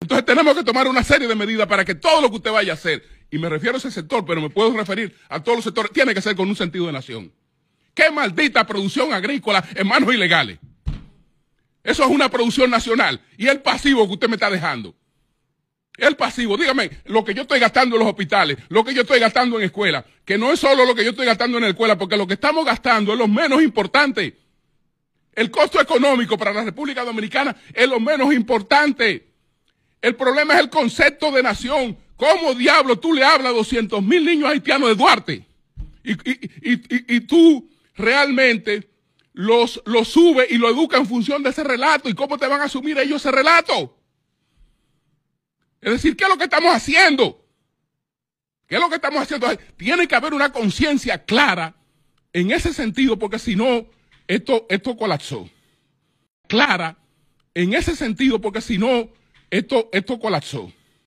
Entonces tenemos que tomar una serie de medidas para que todo lo que usted vaya a hacer, y me refiero a ese sector, pero me puedo referir a todos los sectores, tiene que ser con un sentido de nación. ¿Qué maldita producción agrícola en manos ilegales? Eso es una producción nacional. Y el pasivo que usted me está dejando. El pasivo, dígame, lo que yo estoy gastando en los hospitales, lo que yo estoy gastando en escuelas, que no es solo lo que yo estoy gastando en escuelas, escuela, porque lo que estamos gastando es lo menos importante. El costo económico para la República Dominicana es lo menos importante. El problema es el concepto de nación. ¿Cómo diablo tú le hablas a 200.000 mil niños haitianos de Duarte? Y, tú realmente los, los subes y lo educas en función de ese relato. ¿Y cómo te van a asumir ellos ese relato? Es decir, ¿qué es lo que estamos haciendo? ¿Qué es lo que estamos haciendo? Tiene que haber una conciencia clara en ese sentido, porque si no, esto, esto colapsó. Clara en ese sentido, porque si no, esto, esto colapsó.